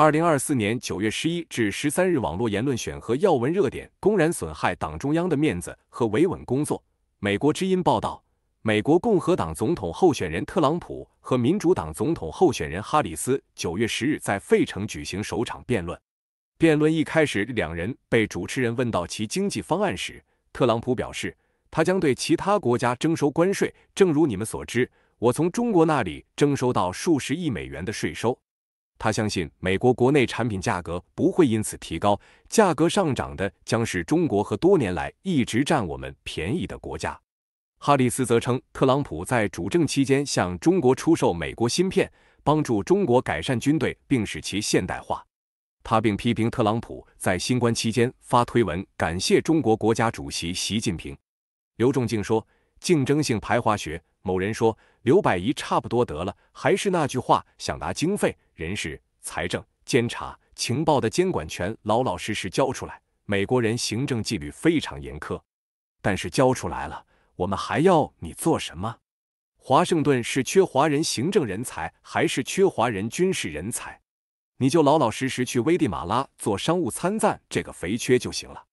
二零二四年九月十一至十三日，网络言论选和要闻热点公然损害党中央的面子和维稳工作。美国之音报道，美国共和党总统候选人特朗普和民主党总统候选人哈里斯九月十日在费城举行首场辩论。辩论一开始，两人被主持人问到其经济方案时，特朗普表示，他将对其他国家征收关税。正如你们所知，我从中国那里征收到数十亿美元的税收。他相信美国国内产品价格不会因此提高，价格上涨的将是中国和多年来一直占我们便宜的国家。哈里斯则称，特朗普在主政期间向中国出售美国芯片，帮助中国改善军队并使其现代化。他并批评特朗普在新冠期间发推文感谢中国国家主席习近平。刘仲敬说，竞争性排华学。某人说：“刘百仪差不多得了，还是那句话，想拿经费、人事、财政、监察、情报的监管权，老老实实交出来。美国人行政纪律非常严苛，但是交出来了，我们还要你做什么？华盛顿是缺华人行政人才，还是缺华人军事人才？你就老老实实去危地马拉做商务参赞，这个肥缺就行了。”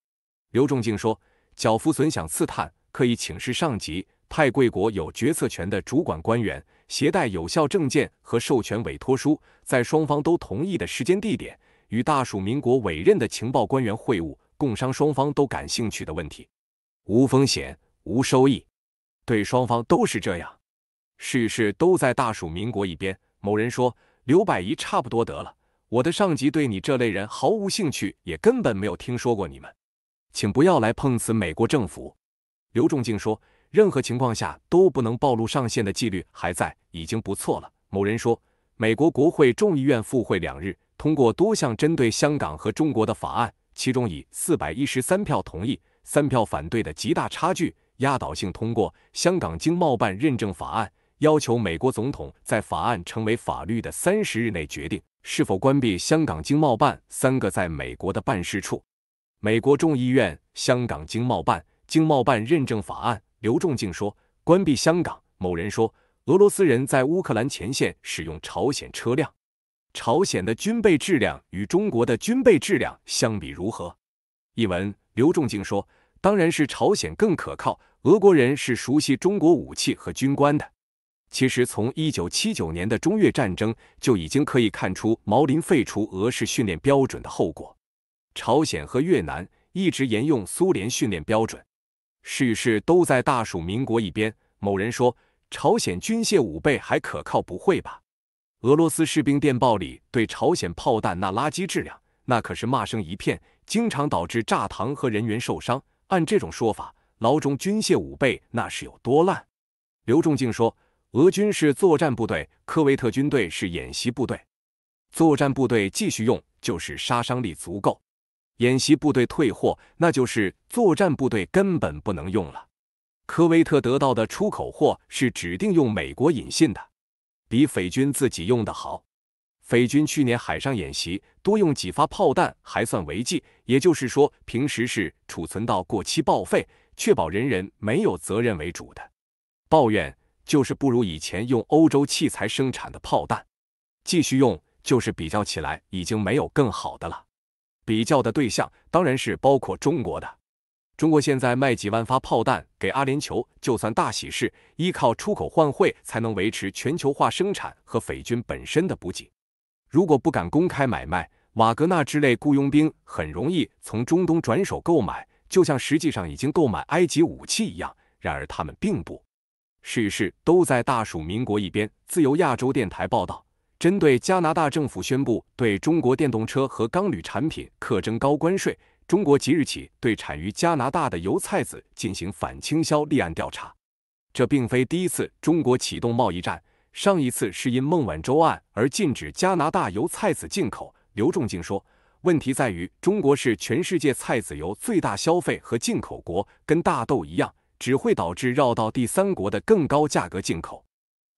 刘仲敬说：“脚夫损想刺探，可以请示上级。”派贵国有决策权的主管官员，携带有效证件和授权委托书，在双方都同意的时间地点，与大蜀民国委任的情报官员会晤，共商双方都感兴趣的问题。无风险，无收益，对双方都是这样。事事都在大蜀民国一边。某人说：“刘百仪差不多得了，我的上级对你这类人毫无兴趣，也根本没有听说过你们，请不要来碰瓷美国政府。”刘仲敬说。任何情况下都不能暴露上线的纪律还在，已经不错了。某人说，美国国会众议院复会两日，通过多项针对香港和中国的法案，其中以四百一十三票同意、三票反对的极大差距，压倒性通过《香港经贸办认证法案》，要求美国总统在法案成为法律的三十日内决定是否关闭香港经贸办三个在美国的办事处。美国众议院《香港经贸办经贸办认证法案》。刘仲敬说：“关闭香港。”某人说：“俄罗斯人在乌克兰前线使用朝鲜车辆，朝鲜的军备质量与中国的军备质量相比如何？”译文：刘仲敬说：“当然是朝鲜更可靠。俄国人是熟悉中国武器和军官的。其实从一九七九年的中越战争就已经可以看出毛林废除俄式训练标准的后果。朝鲜和越南一直沿用苏联训练标准。”事与事都在大蜀民国一边。某人说，朝鲜军械五倍还可靠？不会吧？俄罗斯士兵电报里对朝鲜炮弹那垃圾质量，那可是骂声一片，经常导致炸膛和人员受伤。按这种说法，牢中军械五倍那是有多烂？刘仲敬说，俄军是作战部队，科威特军队是演习部队，作战部队继续用就是杀伤力足够。演习部队退货，那就是作战部队根本不能用了。科威特得到的出口货是指定用美国引信的，比匪军自己用的好。匪军去年海上演习多用几发炮弹还算违纪，也就是说平时是储存到过期报废，确保人人没有责任为主的。抱怨就是不如以前用欧洲器材生产的炮弹，继续用就是比较起来已经没有更好的了。比较的对象当然是包括中国的。中国现在卖几万发炮弹给阿联酋就算大喜事，依靠出口换汇才能维持全球化生产和匪军本身的补给。如果不敢公开买卖，瓦格纳之类雇佣兵很容易从中东转手购买，就像实际上已经购买埃及武器一样。然而他们并不，事事都在大蜀民国一边。自由亚洲电台报道。针对加拿大政府宣布对中国电动车和钢铝产品课征高关税，中国即日起对产于加拿大的油菜籽进行反倾销立案调查。这并非第一次中国启动贸易战，上一次是因孟晚舟案而禁止加拿大油菜籽进口。刘仲敬说，问题在于中国是全世界菜籽油最大消费和进口国，跟大豆一样，只会导致绕到第三国的更高价格进口。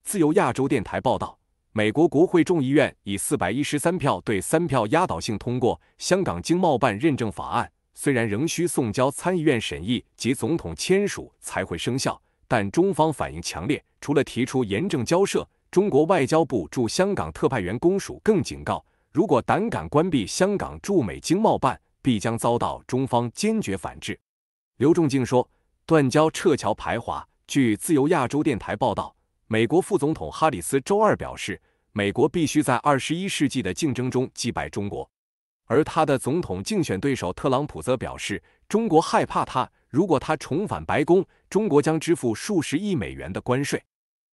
自由亚洲电台报道。美国国会众议院以四百一十三票对三票压倒性通过《香港经贸办认证法案》，虽然仍需送交参议院审议及总统签署才会生效，但中方反应强烈，除了提出严正交涉，中国外交部驻香港特派员公署更警告，如果胆敢关闭香港驻美经贸办，必将遭到中方坚决反制。刘仲敬说：“断交、撤侨、排华。”据自由亚洲电台报道。美国副总统哈里斯周二表示，美国必须在二十一世纪的竞争中击败中国。而他的总统竞选对手特朗普则表示，中国害怕他。如果他重返白宫，中国将支付数十亿美元的关税。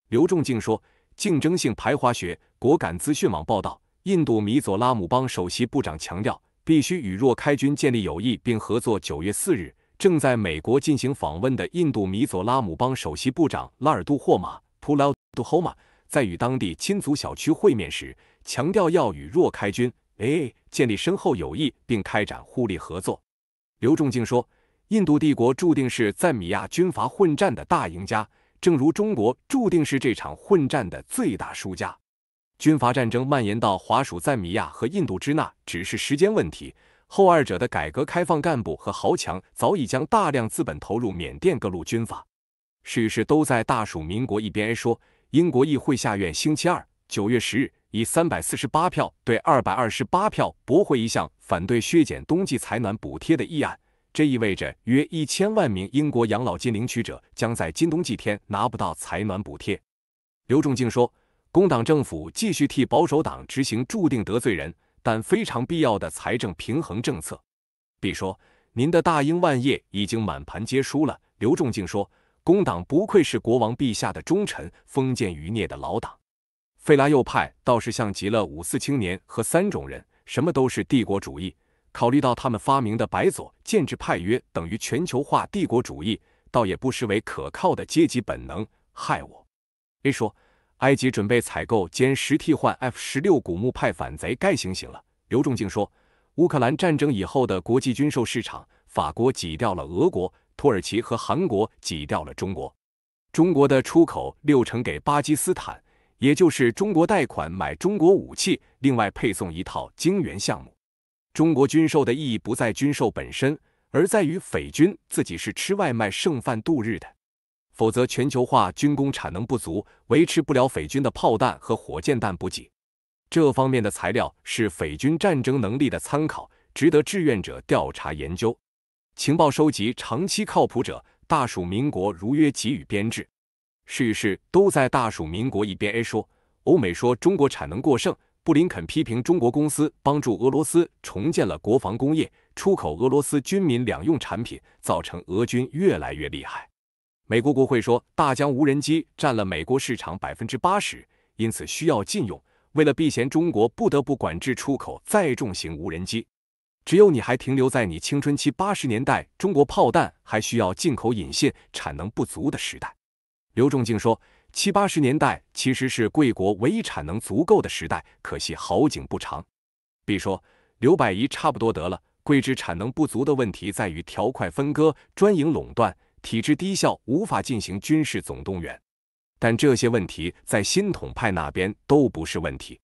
刘仲敬说：“竞争性排华学。”果敢资讯网报道，印度米佐拉姆邦首席部长强调，必须与若开军建立友谊并合作。九月四日，正在美国进行访问的印度米佐拉姆邦首席部长拉尔杜霍马。普拉杜霍马在与当地亲族小区会面时，强调要与若开军 A 建立深厚友谊，并开展互利合作。刘仲敬说，印度帝国注定是赞米亚军阀混战的大赢家，正如中国注定是这场混战的最大输家。军阀战争蔓延到华属赞米亚和印度支那只是时间问题。后二者的改革开放干部和豪强早已将大量资本投入缅甸各路军阀。事事都在大蜀民国一边说，英国议会下院星期二九月十日以三百四十八票对二百二十八票驳回一项反对削减冬季采暖补贴的议案，这意味着约一千万名英国养老金领取者将在今冬季天拿不到采暖补贴。刘仲敬说，工党政府继续替保守党执行注定得罪人但非常必要的财政平衡政策。b 说，您的大英万业已经满盘皆输了。刘仲敬说。工党不愧是国王陛下的忠臣，封建余孽的老党。费拉右派倒是像极了五四青年和三种人，什么都是帝国主义。考虑到他们发明的“白左建制派约”等于全球化帝国主义，倒也不失为可靠的阶级本能。害我。A 说，埃及准备采购歼十替换 F 十六，古墓派反贼该醒醒了。刘仲敬说，乌克兰战争以后的国际军售市场，法国挤掉了俄国。土耳其和韩国挤掉了中国，中国的出口六成给巴基斯坦，也就是中国贷款买中国武器，另外配送一套精元项目。中国军售的意义不在军售本身，而在于匪军自己是吃外卖剩饭度日的，否则全球化军工产能不足，维持不了匪军的炮弹和火箭弹补给。这方面的材料是匪军战争能力的参考，值得志愿者调查研究。情报收集长期靠谱者，大蜀民国如约给予编制。试一事都在大蜀民国一边。A 说，欧美说中国产能过剩。布林肯批评中国公司帮助俄罗斯重建了国防工业，出口俄罗斯军民两用产品，造成俄军越来越厉害。美国国会说，大疆无人机占了美国市场百分之八十，因此需要禁用。为了避嫌，中国不得不管制出口载重型无人机。只有你还停留在你青春期八十年代，中国炮弹还需要进口引信，产能不足的时代。刘仲敬说，七八十年代其实是贵国唯一产能足够的时代，可惜好景不长。B 说，刘百仪差不多得了，贵之产能不足的问题在于条块分割、专营垄断、体制低效，无法进行军事总动员。但这些问题在新统派那边都不是问题，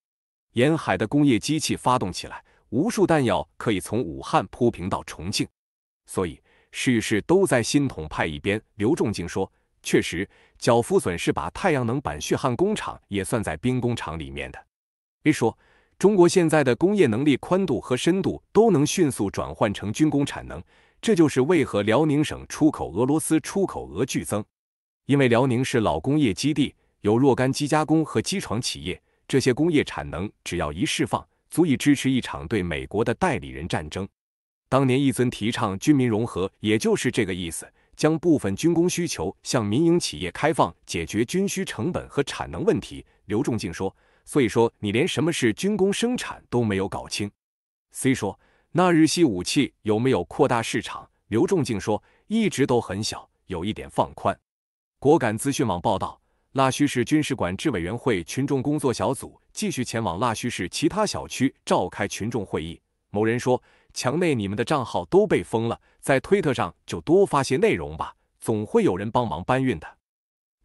沿海的工业机器发动起来。无数弹药可以从武汉铺平到重庆，所以事事都在新统派一边。刘仲敬说：“确实，缴付损失把太阳能板、血汗工厂也算在兵工厂里面的。”一说中国现在的工业能力宽度和深度都能迅速转换成军工产能，这就是为何辽宁省出口俄罗斯出口额剧增。因为辽宁是老工业基地，有若干机加工和机床企业，这些工业产能只要一释放。足以支持一场对美国的代理人战争。当年一尊提倡军民融合，也就是这个意思，将部分军工需求向民营企业开放，解决军需成本和产能问题。刘仲敬说：“所以说你连什么是军工生产都没有搞清。”C 说：“那日系武器有没有扩大市场？”刘仲敬说：“一直都很小，有一点放宽。”果敢资讯网报道。腊戌市军事管制委员会群众工作小组继续前往腊戌市其他小区召开群众会议。某人说：“墙内你们的账号都被封了，在推特上就多发些内容吧，总会有人帮忙搬运的。”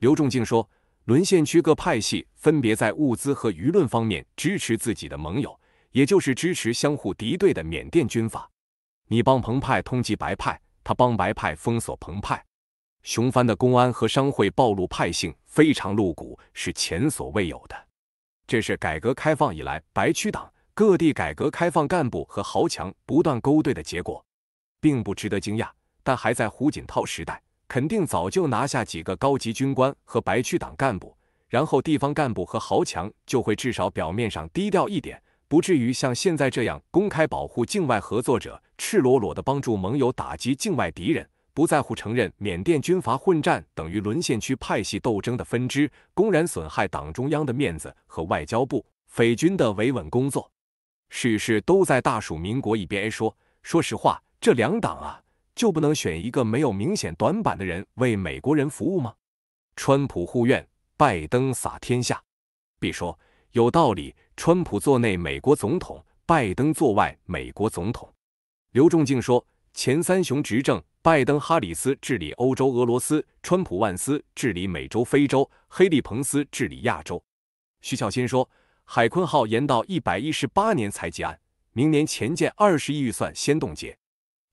刘仲敬说：“沦陷区各派系分别在物资和舆论方面支持自己的盟友，也就是支持相互敌对的缅甸军阀。你帮彭派通缉白派，他帮白派封锁彭派。雄藩的公安和商会暴露派性。”非常露骨，是前所未有的。这是改革开放以来白区党各地改革开放干部和豪强不断勾兑的结果，并不值得惊讶。但还在胡锦涛时代，肯定早就拿下几个高级军官和白区党干部，然后地方干部和豪强就会至少表面上低调一点，不至于像现在这样公开保护境外合作者，赤裸裸的帮助盟友打击境外敌人。不在乎承认缅甸军阀混战等于沦陷区派系斗争的分支，公然损害党中央的面子和外交部、匪军的维稳工作，事事都在大蜀民国一边说。说实话，这两党啊，就不能选一个没有明显短板的人为美国人服务吗？川普护院，拜登洒天下。B 说有道理，川普做内美国总统，拜登做外美国总统。刘仲敬说。前三雄执政，拜登哈里斯治理欧洲，俄罗斯，川普万斯治理美洲、非洲，黑利彭斯治理亚洲。徐小新说：“海鲲号延到一百一十八年才结案，明年前建二十亿预算先冻结。”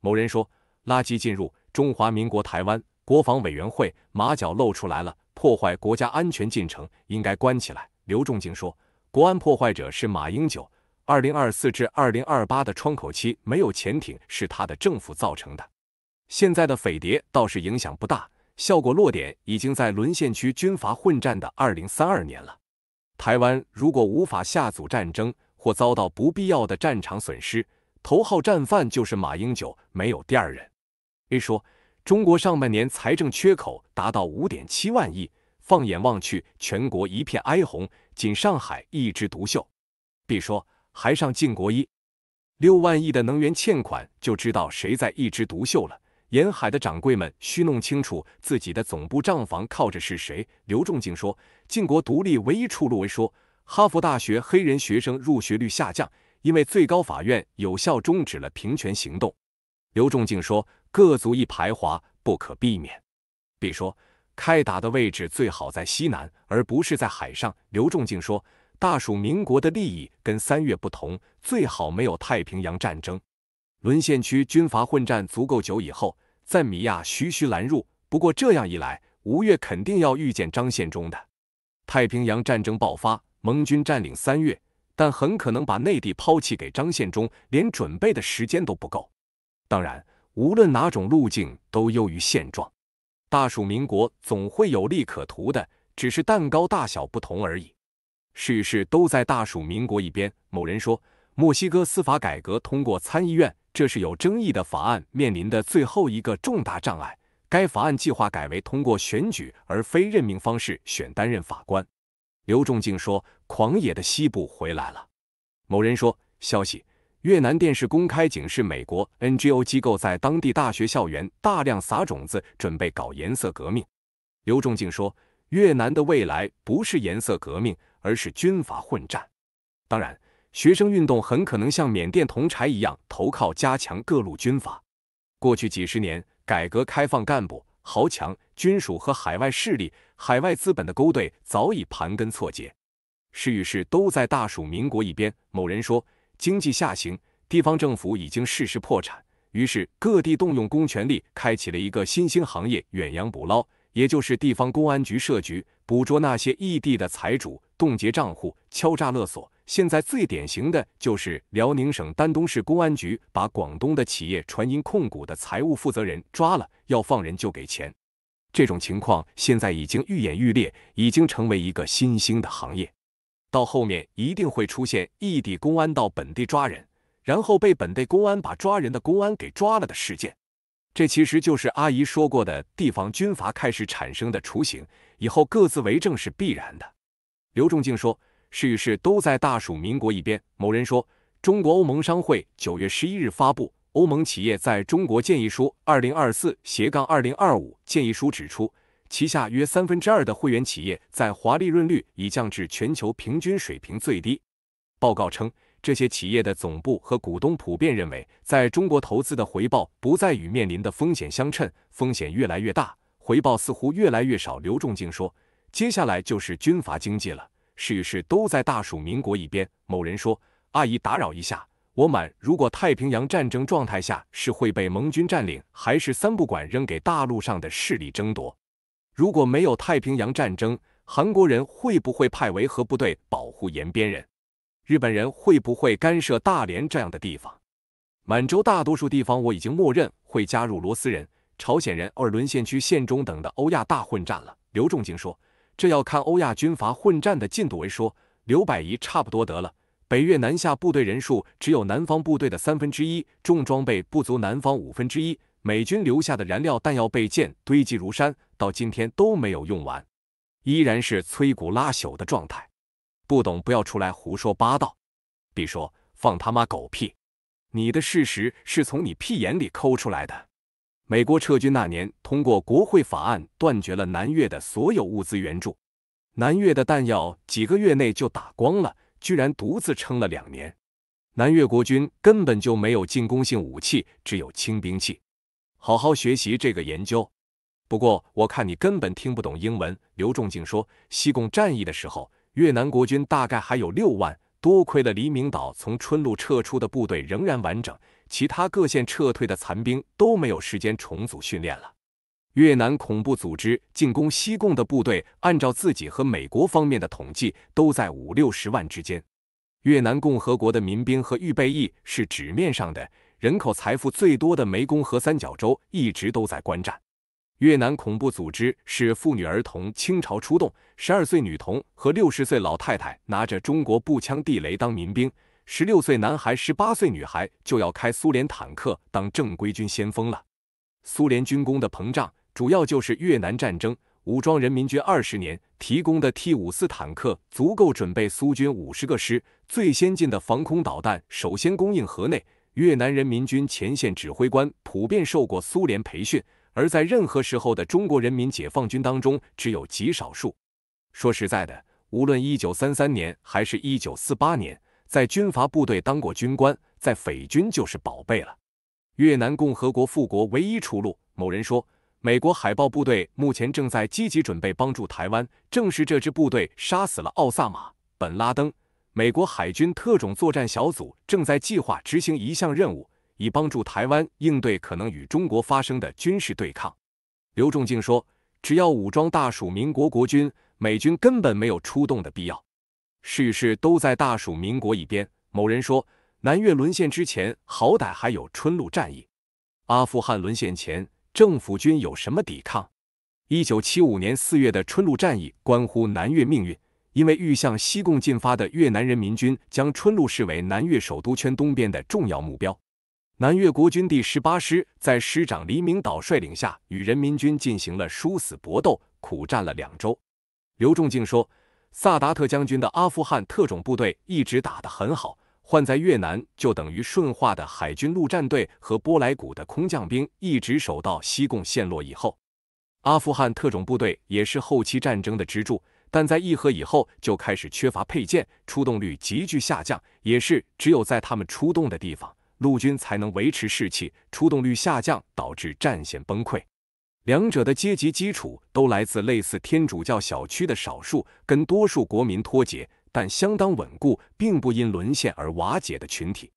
某人说：“垃圾进入中华民国台湾国防委员会，马脚露出来了，破坏国家安全进程，应该关起来。”刘仲敬说：“国安破坏者是马英九。”二零二四至二零二八的窗口期没有潜艇是他的政府造成的，现在的匪谍倒是影响不大，效果落点已经在沦陷区军阀混战的二零三二年了。台湾如果无法下阻战争或遭到不必要的战场损失，头号战犯就是马英九，没有第二人。A 说，中国上半年财政缺口达到五点七万亿，放眼望去，全国一片哀鸿，仅上海一枝独秀。B 说。还上晋国一六万亿的能源欠款，就知道谁在一枝独秀了。沿海的掌柜们需弄清楚自己的总部账房靠着是谁。刘仲敬说，晋国独立唯一出路为说。哈佛大学黑人学生入学率下降，因为最高法院有效终止了平权行动。刘仲敬说，各族一排华不可避免。B 说，开打的位置最好在西南，而不是在海上。刘仲敬说。大蜀民国的利益跟三月不同，最好没有太平洋战争，沦陷区军阀混战足够久以后，在米亚徐徐拦入。不过这样一来，吴越肯定要遇见张献忠的。太平洋战争爆发，盟军占领三月，但很可能把内地抛弃给张献忠，连准备的时间都不够。当然，无论哪种路径都优于现状，大蜀民国总会有利可图的，只是蛋糕大小不同而已。事事都在大蜀民国一边。某人说，墨西哥司法改革通过参议院，这是有争议的法案面临的最后一个重大障碍。该法案计划改为通过选举而非任命方式选担任法官。刘仲敬说：“狂野的西部回来了。”某人说，消息：越南电视公开警示美国 NGO 机构在当地大学校园大量撒种子，准备搞颜色革命。刘仲敬说：“越南的未来不是颜色革命。”而是军阀混战，当然，学生运动很可能像缅甸铜柴一样投靠加强各路军阀。过去几十年，改革开放干部、豪强、军属和海外势力、海外资本的勾兑早已盘根错节，事与事都在大蜀民国一边。某人说，经济下行，地方政府已经事时破产，于是各地动用公权力，开启了一个新兴行业——远洋捕捞。也就是地方公安局设局，捕捉那些异地的财主，冻结账户，敲诈勒索。现在最典型的就是辽宁省丹东市公安局把广东的企业传音控股的财务负责人抓了，要放人就给钱。这种情况现在已经愈演愈烈，已经成为一个新兴的行业。到后面一定会出现异地公安到本地抓人，然后被本地公安把抓人的公安给抓了的事件。这其实就是阿姨说过的地方军阀开始产生的雏形，以后各自为政是必然的。刘仲敬说，是与是都在大蜀民国一边。某人说，中国欧盟商会九月十一日发布《欧盟企业在中国建议书 （2024-2025）》，建议书指出，旗下约三分之二的会员企业在华利润率已降至全球平均水平最低。报告称。这些企业的总部和股东普遍认为，在中国投资的回报不再与面临的风险相称，风险越来越大，回报似乎越来越少。刘仲敬说：“接下来就是军阀经济了，是与是都在大蜀民国一边。”某人说：“阿姨，打扰一下，我满如果太平洋战争状态下是会被盟军占领，还是三不管扔给大陆上的势力争夺？如果没有太平洋战争，韩国人会不会派维和部队保护延边人？”日本人会不会干涉大连这样的地方？满洲大多数地方我已经默认会加入罗斯人、朝鲜人二沦陷区县中等的欧亚大混战了。刘仲景说，这要看欧亚军阀混战的进度为说。刘百仪差不多得了，北越南下部队人数只有南方部队的三分之一，重装备不足南方五分之一，美军留下的燃料、弹药、备件堆积如山，到今天都没有用完，依然是摧骨拉朽的状态。不懂不要出来胡说八道。B 说放他妈狗屁，你的事实是从你屁眼里抠出来的。美国撤军那年，通过国会法案断绝了南越的所有物资援助，南越的弹药几个月内就打光了，居然独自撑了两年。南越国军根本就没有进攻性武器，只有轻兵器。好好学习这个研究。不过我看你根本听不懂英文。刘仲敬说，西贡战役的时候。越南国军大概还有六万，多亏了黎明岛从春路撤出的部队仍然完整，其他各县撤退的残兵都没有时间重组训练了。越南恐怖组织进攻西贡的部队，按照自己和美国方面的统计，都在五六十万之间。越南共和国的民兵和预备役是纸面上的，人口财富最多的湄公河三角洲一直都在观战。越南恐怖组织是妇女儿童倾巢出动，十二岁女童和六十岁老太太拿着中国步枪、地雷当民兵，十六岁男孩、十八岁女孩就要开苏联坦克当正规军先锋了。苏联军工的膨胀，主要就是越南战争，武装人民军二十年提供的 T 五四坦克足够准备苏军五十个师，最先进的防空导弹首先供应河内。越南人民军前线指挥官普遍受过苏联培训。而在任何时候的中国人民解放军当中，只有极少数。说实在的，无论一九三三年还是一九四八年，在军阀部队当过军官，在匪军就是宝贝了。越南共和国复国唯一出路。某人说，美国海豹部队目前正在积极准备帮助台湾，正是这支部队杀死了奥萨马·本·拉登。美国海军特种作战小组正在计划执行一项任务。以帮助台湾应对可能与中国发生的军事对抗，刘仲敬说：“只要武装大蜀民国国军，美军根本没有出动的必要。事事都在大蜀民国一边。”某人说：“南越沦陷之前，好歹还有春露战役；阿富汗沦陷前，政府军有什么抵抗？”一九七五年四月的春露战役关乎南越命运，因为欲向西贡进发的越南人民军将春露视为南越首都圈东边的重要目标。南越国军第十八师在师长黎明岛率领下，与人民军进行了殊死搏斗，苦战了两周。刘仲敬说，萨达特将军的阿富汗特种部队一直打得很好，换在越南就等于顺化的海军陆战队和波莱谷的空降兵一直守到西贡陷落以后。阿富汗特种部队也是后期战争的支柱，但在议和以后就开始缺乏配件，出动率急剧下降，也是只有在他们出动的地方。陆军才能维持士气，出动率下降导致战线崩溃。两者的阶级基础都来自类似天主教小区的少数，跟多数国民脱节，但相当稳固，并不因沦陷而瓦解的群体。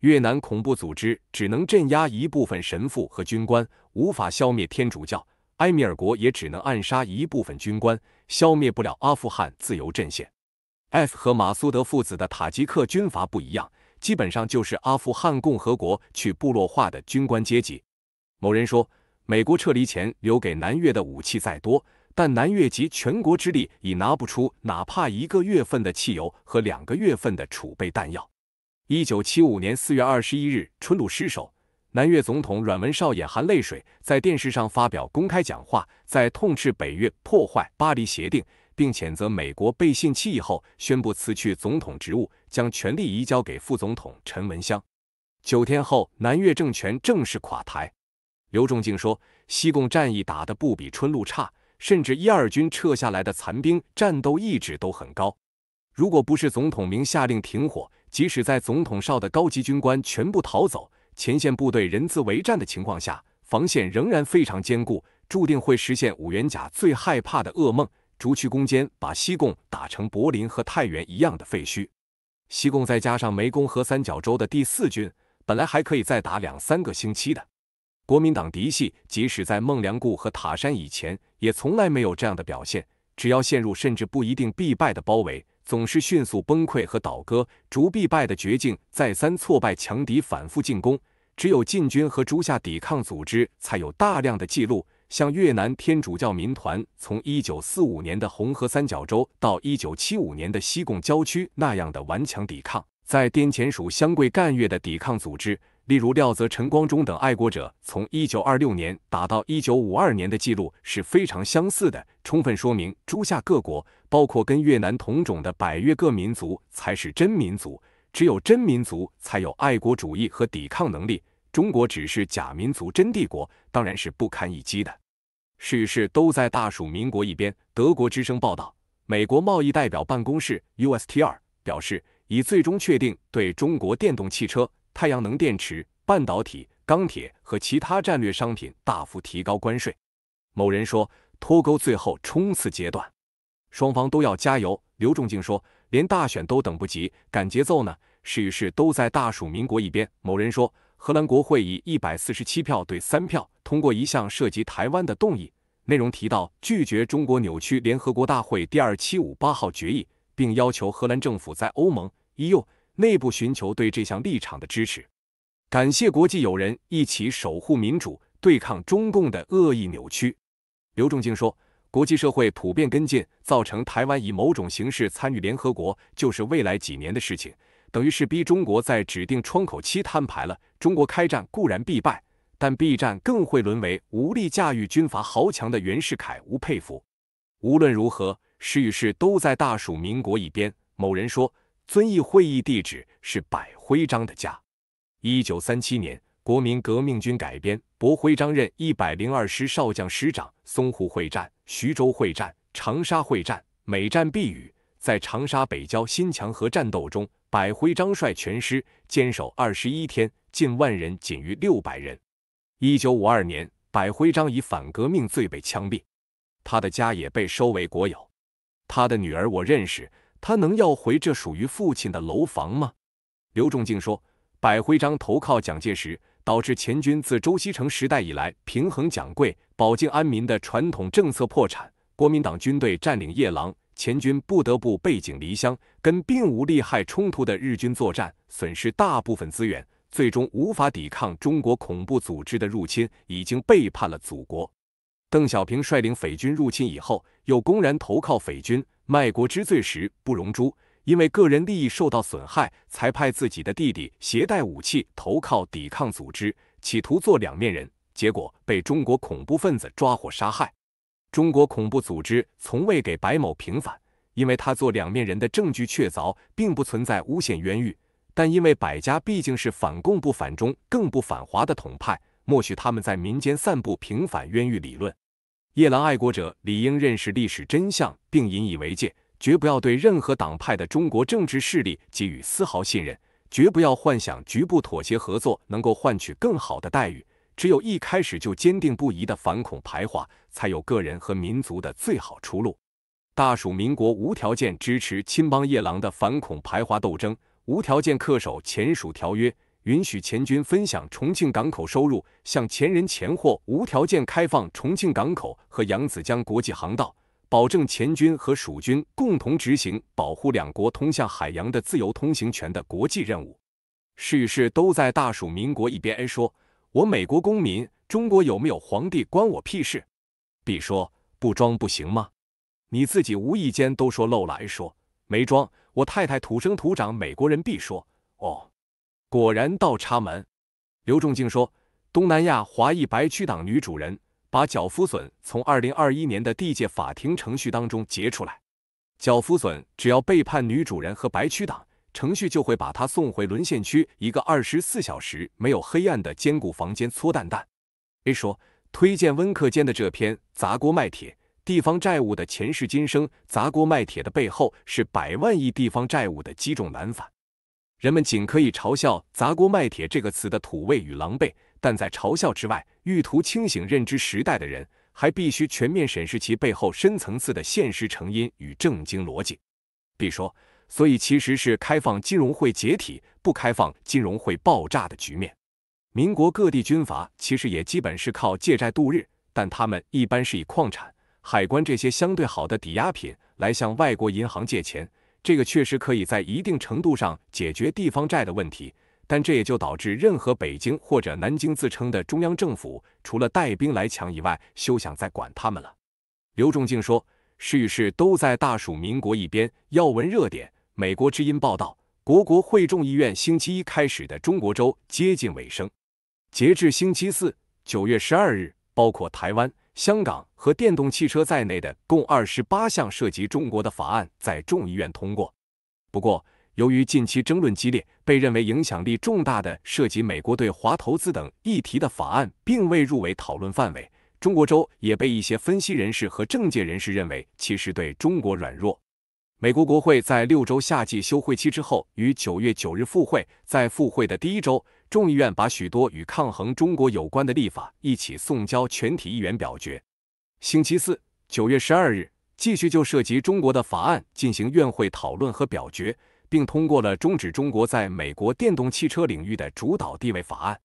越南恐怖组织只能镇压一部分神父和军官，无法消灭天主教；埃米尔国也只能暗杀一部分军官，消灭不了阿富汗自由阵线。F 和马苏德父子的塔吉克军阀不一样。基本上就是阿富汗共和国去部落化的军官阶级。某人说，美国撤离前留给南越的武器再多，但南越集全国之力已拿不出哪怕一个月份的汽油和两个月份的储备弹药。一九七五年四月二十一日，春禄失守，南越总统阮文绍眼含泪水，在电视上发表公开讲话，在痛斥北越破坏巴黎协定。并谴责美国背信弃义后，宣布辞去总统职务，将权力移交给副总统陈文香。九天后，南越政权正式垮台。刘仲敬说：“西贡战役打得不比春路差，甚至一二军撤下来的残兵，战斗意志都很高。如果不是总统明下令停火，即使在总统哨的高级军官全部逃走，前线部队人自为战的情况下，防线仍然非常坚固，注定会实现五元甲最害怕的噩梦。”逐区攻坚，把西贡打成柏林和太原一样的废墟。西贡再加上湄公河三角洲的第四军，本来还可以再打两三个星期的。国民党嫡系，即使在孟良崮和塔山以前，也从来没有这样的表现。只要陷入甚至不一定必败的包围，总是迅速崩溃和倒戈，逐必败的绝境，再三挫败强敌反复进攻，只有晋军和竹下抵抗组织才有大量的记录。像越南天主教民团从一九四五年的红河三角洲到一九七五年的西贡郊区那样的顽强抵抗，在滇黔蜀湘桂赣粤的抵抗组织，例如廖泽、陈光忠等爱国者从一九二六年打到一九五二年的记录是非常相似的，充分说明诸夏各国，包括跟越南同种的百越各民族才是真民族，只有真民族才有爱国主义和抵抗能力。中国只是假民族真帝国，当然是不堪一击的。事与事都在大蜀民国一边。德国之声报道，美国贸易代表办公室 （UST） r 表示，已最终确定对中国电动汽车、太阳能电池、半导体、钢铁和其他战略商品大幅提高关税。某人说，脱钩最后冲刺阶段，双方都要加油。刘仲敬说，连大选都等不及，赶节奏呢。事与事都在大蜀民国一边。某人说，荷兰国会以一百四十七票对三票通过一项涉及台湾的动议。内容提到拒绝中国扭曲联合国大会第二七五八号决议，并要求荷兰政府在欧盟、EU 内部寻求对这项立场的支持。感谢国际友人一起守护民主，对抗中共的恶意扭曲。刘仲敬说，国际社会普遍跟进，造成台湾以某种形式参与联合国，就是未来几年的事情，等于是逼中国在指定窗口期摊牌了。中国开战固然必败。但 B 站更会沦为无力驾驭军阀豪强的袁世凯、吴佩孚。无论如何，事与事都在大蜀民国一边。某人说，遵义会议地址是百辉章的家。一九三七年，国民革命军改编，柏辉章任一百零二师少将师长。淞沪会战、徐州会战、长沙会战，每战必语。在长沙北郊新墙河战斗中，百辉章率全师坚守二十一天，近万人仅余六百人。一九五二年，百辉章以反革命罪被枪毙，他的家也被收为国有。他的女儿我认识，他能要回这属于父亲的楼房吗？刘仲敬说，百辉章投靠蒋介石，导致前军自周西成时代以来平衡蒋桂、保境安民的传统政策破产。国民党军队占领夜郎，前军不得不背井离乡，跟并无利害冲突的日军作战，损失大部分资源。最终无法抵抗中国恐怖组织的入侵，已经背叛了祖国。邓小平率领匪军入侵以后，又公然投靠匪军，卖国之罪时不容诛。因为个人利益受到损害，才派自己的弟弟携带武器投靠抵抗组织，企图做两面人，结果被中国恐怖分子抓获杀害。中国恐怖组织从未给白某平反，因为他做两面人的证据确凿，并不存在诬陷冤狱。但因为百家毕竟是反共不反中更不反华的统派，默许他们在民间散布平反冤狱理论。夜郎爱国者理应认识历史真相，并引以为戒，绝不要对任何党派的中国政治势力给予丝毫信任，绝不要幻想局部妥协合作能够换取更好的待遇。只有一开始就坚定不移的反恐排华，才有个人和民族的最好出路。大蜀民国无条件支持亲邦夜郎的反恐排华斗争。无条件恪守前蜀条约，允许前军分享重庆港口收入，向前人前货无条件开放重庆港口和扬子江国际航道，保证前军和蜀军共同执行保护两国通向海洋的自由通行权的国际任务。事事都在大蜀民国一边 a 说，我美国公民，中国有没有皇帝关我屁事。b 说不装不行吗？你自己无意间都说漏了，说。没装。我太太土生土长美国人，必说哦。果然倒插门。刘仲敬说，东南亚华裔白区党女主人把脚夫隼从2021年的地界法庭程序当中截出来。脚夫隼只要背叛女主人和白区党，程序就会把她送回沦陷区一个二十四小时没有黑暗的坚固房间搓蛋蛋。A 说，推荐温客坚的这篇砸锅卖铁。地方债务的前世今生，砸锅卖铁的背后是百万亿地方债务的积重难返。人们仅可以嘲笑“砸锅卖铁”这个词的土味与狼狈，但在嘲笑之外，欲图清醒认知时代的人，还必须全面审视其背后深层次的现实成因与正经逻辑。B 说，所以其实是开放金融会解体，不开放金融会爆炸的局面。民国各地军阀其实也基本是靠借债度日，但他们一般是以矿产。海关这些相对好的抵押品来向外国银行借钱，这个确实可以在一定程度上解决地方债的问题，但这也就导致任何北京或者南京自称的中央政府，除了带兵来抢以外，休想再管他们了。刘仲敬说：“事与事都在大蜀民国一边。”要闻热点：美国之音报道，国国会众议院星期一开始的中国周接近尾声，截至星期四（九月十二日），包括台湾。香港和电动汽车在内的共二十八项涉及中国的法案在众议院通过。不过，由于近期争论激烈，被认为影响力重大的涉及美国对华投资等议题的法案并未入围讨论范围。中国州也被一些分析人士和政界人士认为其实对中国软弱。美国国会在六周夏季休会期之后于九月九日复会，在复会的第一周。众议院把许多与抗衡中国有关的立法一起送交全体议员表决。星期四，九月十二日，继续就涉及中国的法案进行院会讨论和表决，并通过了终止中国在美国电动汽车领域的主导地位法案。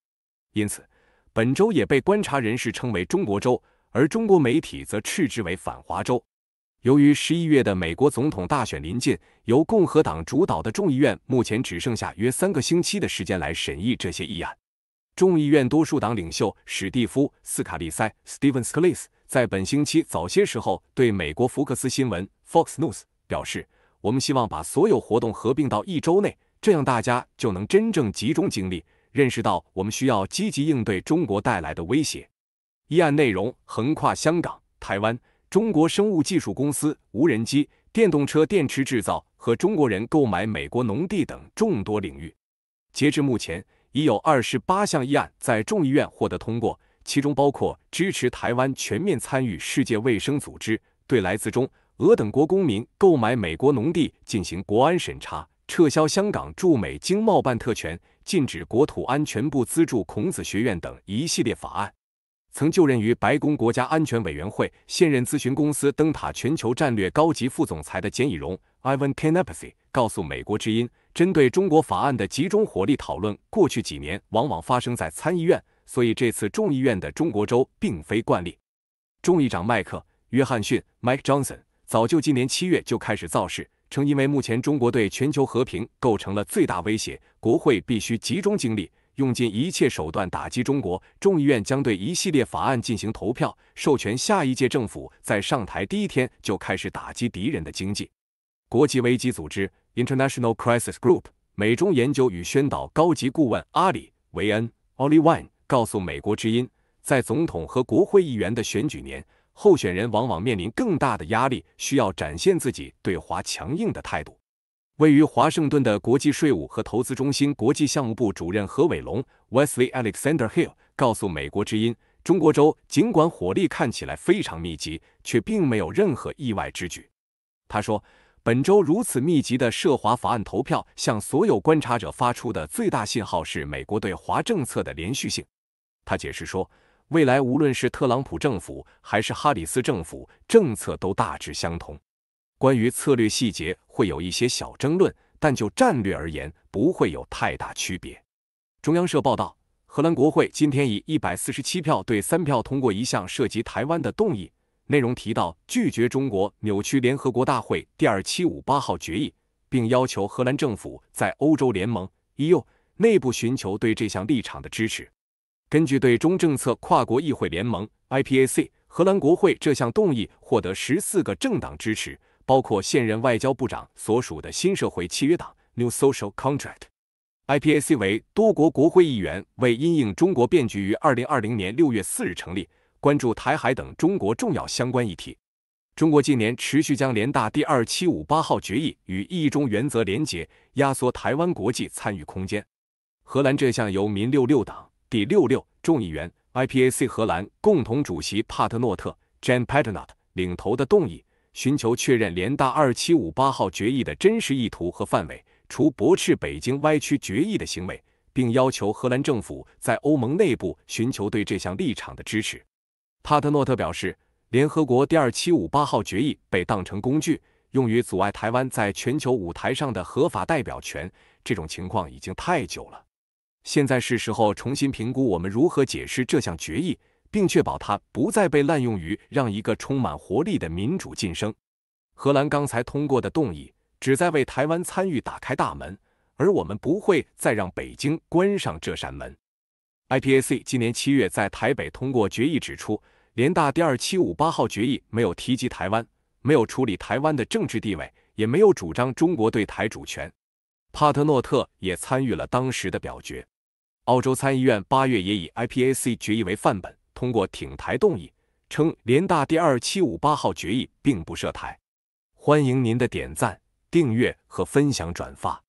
因此，本周也被观察人士称为“中国周”，而中国媒体则斥之为“反华周”。由于十一月的美国总统大选临近，由共和党主导的众议院目前只剩下约三个星期的时间来审议这些议案。众议院多数党领袖史蒂夫·斯卡利塞 （Steve Scalise） 在本星期早些时候对美国福克斯新闻 （Fox News） 表示：“我们希望把所有活动合并到一周内，这样大家就能真正集中精力，认识到我们需要积极应对中国带来的威胁。”议案内容横跨香港、台湾。中国生物技术公司、无人机、电动车电池制造和中国人购买美国农地等众多领域。截至目前，已有二十八项议案在众议院获得通过，其中包括支持台湾全面参与世界卫生组织、对来自中俄等国公民购买美国农地进行国安审查、撤销香港驻美经贸办特权、禁止国土安全部资助孔子学院等一系列法案。曾就任于白宫国家安全委员会，现任咨询公司灯塔全球战略高级副总裁的简以荣 （Ivan k e n e p s y 告诉《美国之音》，针对中国法案的集中火力讨论，过去几年往往发生在参议院，所以这次众议院的中国周并非惯例。众议长迈克·约翰逊 （Mike Johnson） 早就今年七月就开始造势，称因为目前中国对全球和平构成了最大威胁，国会必须集中精力。用尽一切手段打击中国，众议院将对一系列法案进行投票，授权下一届政府在上台第一天就开始打击敌人的经济。国际危机组织 （International Crisis Group） 美中研究与宣导高级顾问阿里·维恩 o l i Wein） 告诉《美国之音》，在总统和国会议员的选举年，候选人往往面临更大的压力，需要展现自己对华强硬的态度。位于华盛顿的国际税务和投资中心国际项目部主任何伟龙 （Wesley Alexander Hill） 告诉《美国之音》，中国州尽管火力看起来非常密集，却并没有任何意外之举。他说，本周如此密集的涉华法案投票向所有观察者发出的最大信号是美国对华政策的连续性。他解释说，未来无论是特朗普政府还是哈里斯政府，政策都大致相同。关于策略细节会有一些小争论，但就战略而言，不会有太大区别。中央社报道，荷兰国会今天以一百四十七票对三票通过一项涉及台湾的动议，内容提到拒绝中国扭曲联合国大会第二七五八号决议，并要求荷兰政府在欧洲联盟 （EU） 内部寻求对这项立场的支持。根据对中政策跨国议会联盟 （IPAC），荷兰国会这项动议获得十四个政党支持。包括现任外交部长所属的新社会契约党 （New Social Contract），IPAC 为多国国会议员为因应中国变局于二零二零年六月四日成立，关注台海等中国重要相关议题。中国近年持续将联大第二七五八号决议与一中原则联结，压缩台湾国际参与空间。荷兰这项由民六六党第六六众议员 IPAC 荷兰共同主席帕特诺特 （Jan p a t e r n a t 领头的动议。寻求确认联大二七五八号决议的真实意图和范围，除驳斥北京歪曲决议的行为，并要求荷兰政府在欧盟内部寻求对这项立场的支持。帕特诺特表示，联合国第二七五八号决议被当成工具，用于阻碍台湾在全球舞台上的合法代表权。这种情况已经太久了，现在是时候重新评估我们如何解释这项决议。并确保它不再被滥用于让一个充满活力的民主晋升。荷兰刚才通过的动议旨在为台湾参与打开大门，而我们不会再让北京关上这扇门。IPAC 今年七月在台北通过决议指出，联大第二七五八号决议没有提及台湾，没有处理台湾的政治地位，也没有主张中国对台主权。帕特诺特也参与了当时的表决。澳洲参议院八月也以 IPAC 决议为范本。通过挺台动议，称联大第二七五八号决议并不涉台。欢迎您的点赞、订阅和分享转发。